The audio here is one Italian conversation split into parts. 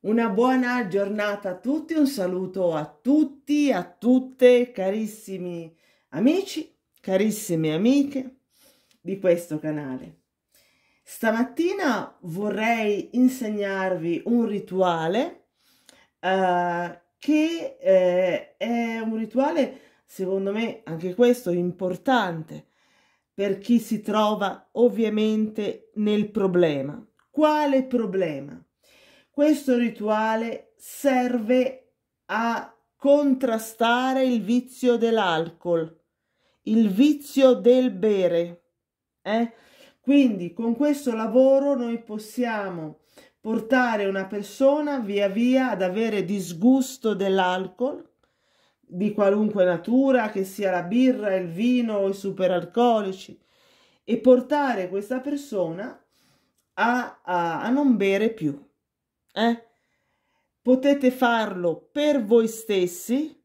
Una buona giornata a tutti, un saluto a tutti, a tutte, carissimi amici, carissime amiche di questo canale. Stamattina vorrei insegnarvi un rituale eh, che eh, è un rituale, secondo me, anche questo importante per chi si trova ovviamente nel problema. Quale problema? Questo rituale serve a contrastare il vizio dell'alcol, il vizio del bere. Eh? Quindi con questo lavoro noi possiamo portare una persona via via ad avere disgusto dell'alcol di qualunque natura, che sia la birra, il vino o i superalcolici, e portare questa persona a, a, a non bere più eh? potete farlo per voi stessi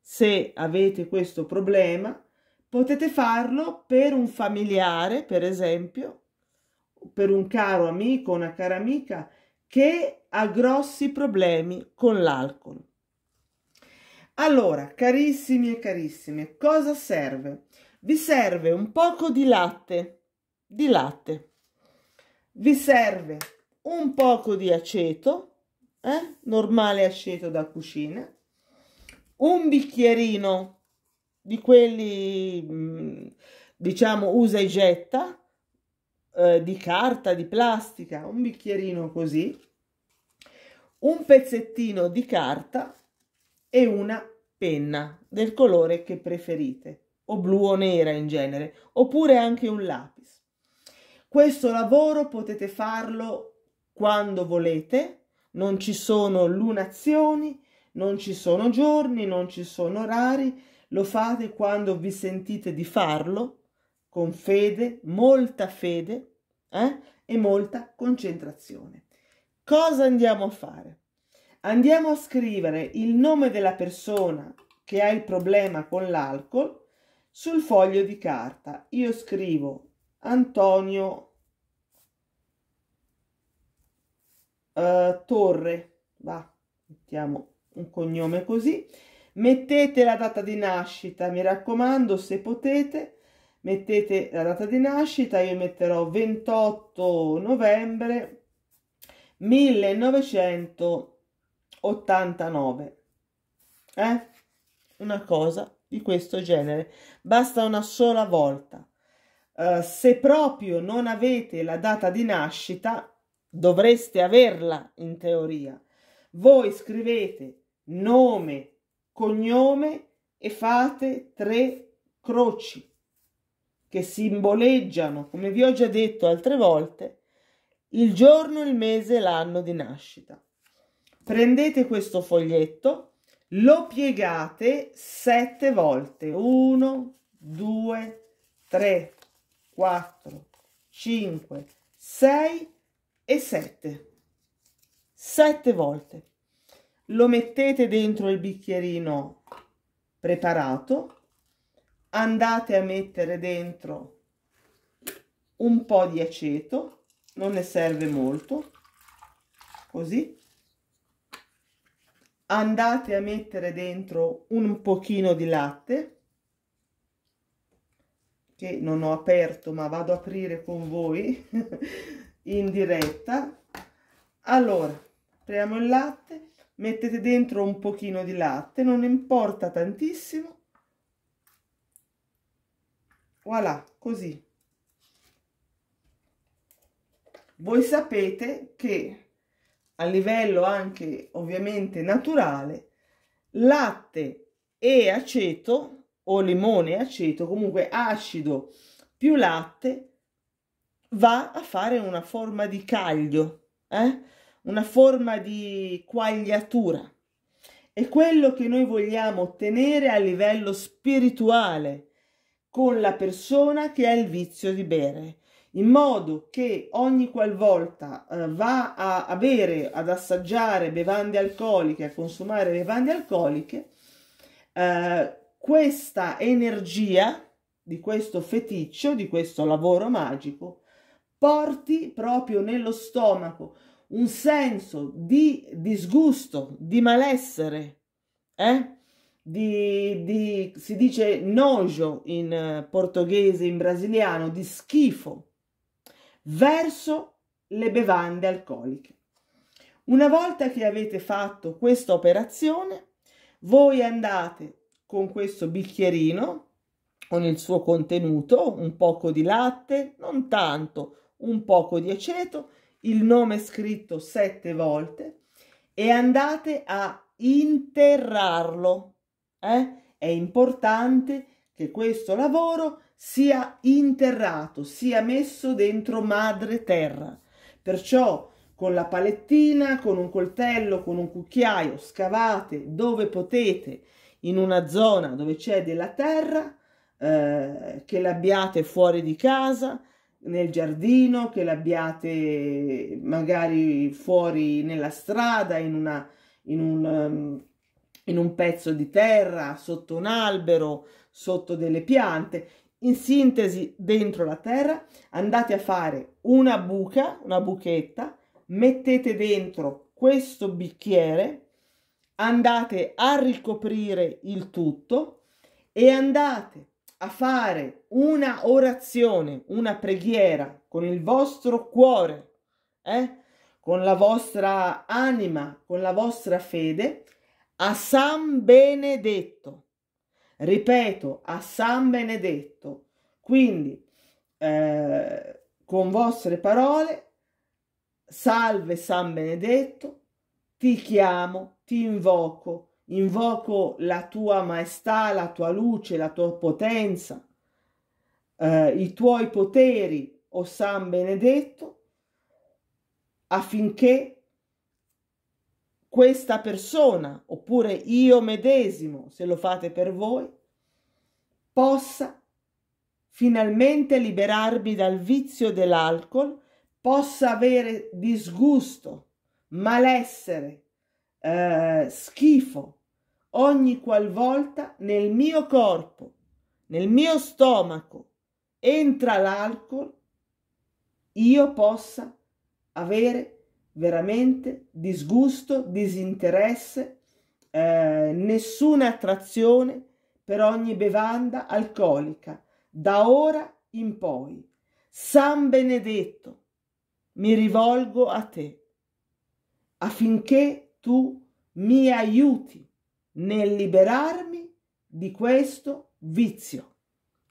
se avete questo problema potete farlo per un familiare per esempio per un caro amico una cara amica che ha grossi problemi con l'alcol allora carissimi e carissime cosa serve vi serve un poco di latte di latte vi serve un poco di aceto, eh? normale aceto da cucina, un bicchierino di quelli, mm, diciamo, usa e getta, eh, di carta, di plastica, un bicchierino così, un pezzettino di carta e una penna del colore che preferite, o blu o nera in genere, oppure anche un lapis. Questo lavoro potete farlo quando volete, non ci sono lunazioni, non ci sono giorni, non ci sono orari, lo fate quando vi sentite di farlo, con fede, molta fede eh? e molta concentrazione. Cosa andiamo a fare? Andiamo a scrivere il nome della persona che ha il problema con l'alcol sul foglio di carta. Io scrivo Antonio Eh, torre, va, mettiamo un cognome così, mettete la data di nascita, mi raccomando, se potete, mettete la data di nascita, io metterò 28 novembre 1989. Eh? Una cosa di questo genere, basta una sola volta. Uh, se proprio non avete la data di nascita, Dovreste averla in teoria. Voi scrivete nome, cognome e fate tre croci che simboleggiano, come vi ho già detto altre volte, il giorno, il mese e l'anno di nascita. Prendete questo foglietto, lo piegate sette volte. Uno, due, tre, quattro, cinque, sei, e 7 7 volte lo mettete dentro il bicchierino preparato andate a mettere dentro un po di aceto non ne serve molto così andate a mettere dentro un pochino di latte che non ho aperto ma vado a aprire con voi in diretta. Allora, apriamo il latte, mettete dentro un pochino di latte, non importa tantissimo. Voilà, così. Voi sapete che a livello anche ovviamente naturale, latte e aceto o limone e aceto, comunque acido più latte va a fare una forma di caglio, eh? una forma di quagliatura. E quello che noi vogliamo ottenere a livello spirituale con la persona che ha il vizio di bere, in modo che ogni qualvolta eh, va a, a bere, ad assaggiare bevande alcoliche, a consumare bevande alcoliche, eh, questa energia di questo feticcio, di questo lavoro magico, porti proprio nello stomaco un senso di disgusto, di malessere, eh? di, di, si dice nojo in eh, portoghese, in brasiliano, di schifo, verso le bevande alcoliche. Una volta che avete fatto questa operazione, voi andate con questo bicchierino, con il suo contenuto, un poco di latte, non tanto, un poco di aceto, il nome scritto sette volte e andate a interrarlo. Eh? È importante che questo lavoro sia interrato, sia messo dentro madre terra. Perciò con la palettina, con un coltello, con un cucchiaio, scavate dove potete in una zona dove c'è della terra, eh, che l'abbiate fuori di casa, nel giardino, che l'abbiate magari fuori nella strada, in, una, in, un, ehm, in un pezzo di terra, sotto un albero, sotto delle piante. In sintesi, dentro la terra andate a fare una buca, una buchetta, mettete dentro questo bicchiere, andate a ricoprire il tutto e andate a fare una orazione, una preghiera con il vostro cuore, eh? con la vostra anima, con la vostra fede, a San Benedetto. Ripeto, a San Benedetto. Quindi, eh, con vostre parole, salve San Benedetto, ti chiamo, ti invoco, invoco la tua maestà, la tua luce, la tua potenza, eh, i tuoi poteri, o San Benedetto, affinché questa persona, oppure io medesimo, se lo fate per voi, possa finalmente liberarmi dal vizio dell'alcol, possa avere disgusto, malessere, eh, schifo, ogni qualvolta nel mio corpo, nel mio stomaco, entra l'alcol, io possa avere veramente disgusto, disinteresse, eh, nessuna attrazione per ogni bevanda alcolica, da ora in poi. San Benedetto, mi rivolgo a te affinché tu mi aiuti nel liberarmi di questo vizio.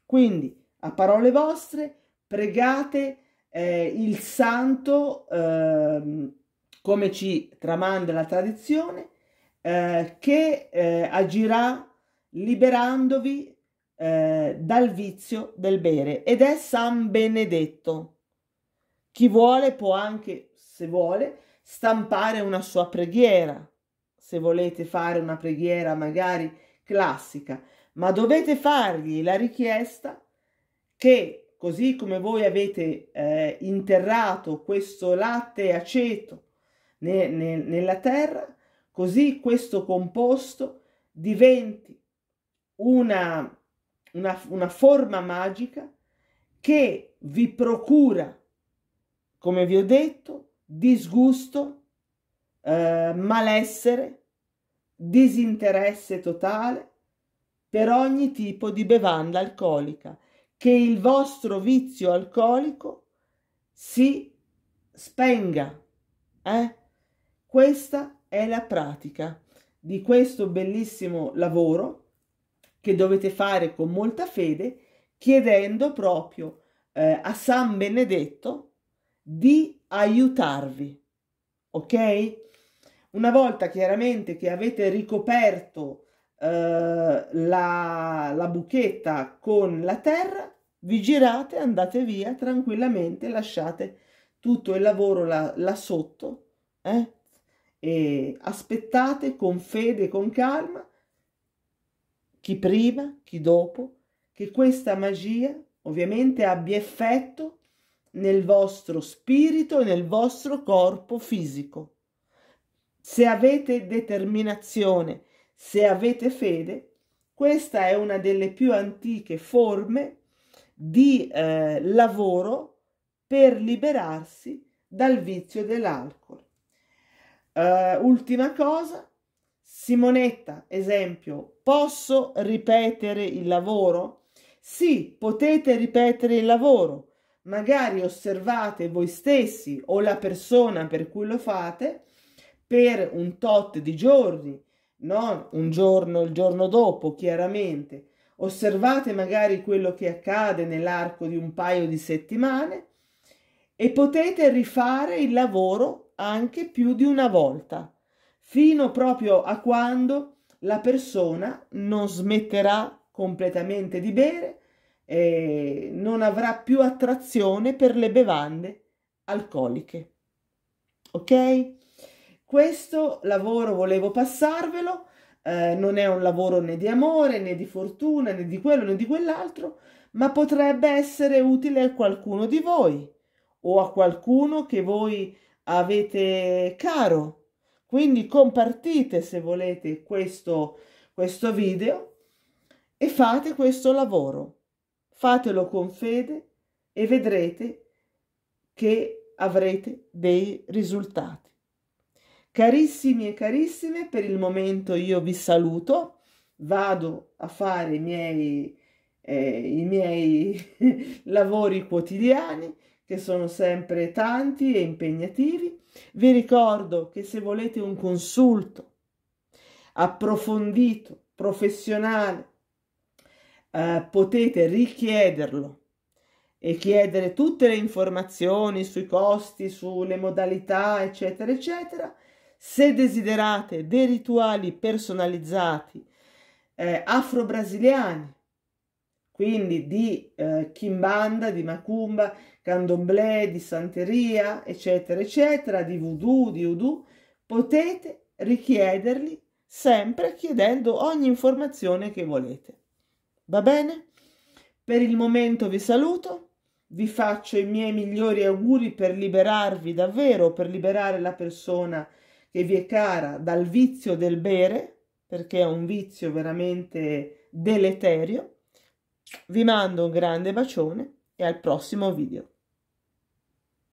Quindi, a parole vostre, pregate eh, il santo, eh, come ci tramanda la tradizione, eh, che eh, agirà liberandovi eh, dal vizio del bere ed è San Benedetto. Chi vuole può anche, se vuole, stampare una sua preghiera se volete fare una preghiera magari classica, ma dovete fargli la richiesta che così come voi avete eh, interrato questo latte e aceto ne, ne, nella terra, così questo composto diventi una, una, una forma magica che vi procura, come vi ho detto, disgusto eh, malessere, disinteresse totale per ogni tipo di bevanda alcolica, che il vostro vizio alcolico si spenga. Eh? Questa è la pratica di questo bellissimo lavoro che dovete fare con molta fede, chiedendo proprio eh, a San Benedetto di aiutarvi. Ok? Una volta chiaramente che avete ricoperto eh, la, la buchetta con la terra, vi girate, andate via tranquillamente, lasciate tutto il lavoro là, là sotto eh? e aspettate con fede, con calma, chi prima, chi dopo, che questa magia ovviamente abbia effetto nel vostro spirito e nel vostro corpo fisico. Se avete determinazione, se avete fede, questa è una delle più antiche forme di eh, lavoro per liberarsi dal vizio dell'alcol. Uh, ultima cosa, Simonetta, esempio, posso ripetere il lavoro? Sì, potete ripetere il lavoro. Magari osservate voi stessi o la persona per cui lo fate per un tot di giorni, non un giorno il giorno dopo, chiaramente. Osservate magari quello che accade nell'arco di un paio di settimane e potete rifare il lavoro anche più di una volta, fino proprio a quando la persona non smetterà completamente di bere e non avrà più attrazione per le bevande alcoliche. Ok? Questo lavoro volevo passarvelo, eh, non è un lavoro né di amore, né di fortuna, né di quello, né di quell'altro, ma potrebbe essere utile a qualcuno di voi o a qualcuno che voi avete caro. Quindi compartite se volete questo, questo video e fate questo lavoro. Fatelo con fede e vedrete che avrete dei risultati. Carissimi e carissime, per il momento io vi saluto, vado a fare i miei, eh, i miei lavori quotidiani che sono sempre tanti e impegnativi. Vi ricordo che se volete un consulto approfondito, professionale, eh, potete richiederlo e chiedere tutte le informazioni sui costi, sulle modalità, eccetera, eccetera se desiderate dei rituali personalizzati eh, afro-brasiliani, quindi di eh, Kimbanda, di Macumba, Candomblé, di Santeria, eccetera, eccetera, di Voodoo, di Udù, potete richiederli sempre chiedendo ogni informazione che volete. Va bene? Per il momento vi saluto, vi faccio i miei migliori auguri per liberarvi davvero, per liberare la persona che che vi è cara dal vizio del bere, perché è un vizio veramente deleterio. Vi mando un grande bacione e al prossimo video.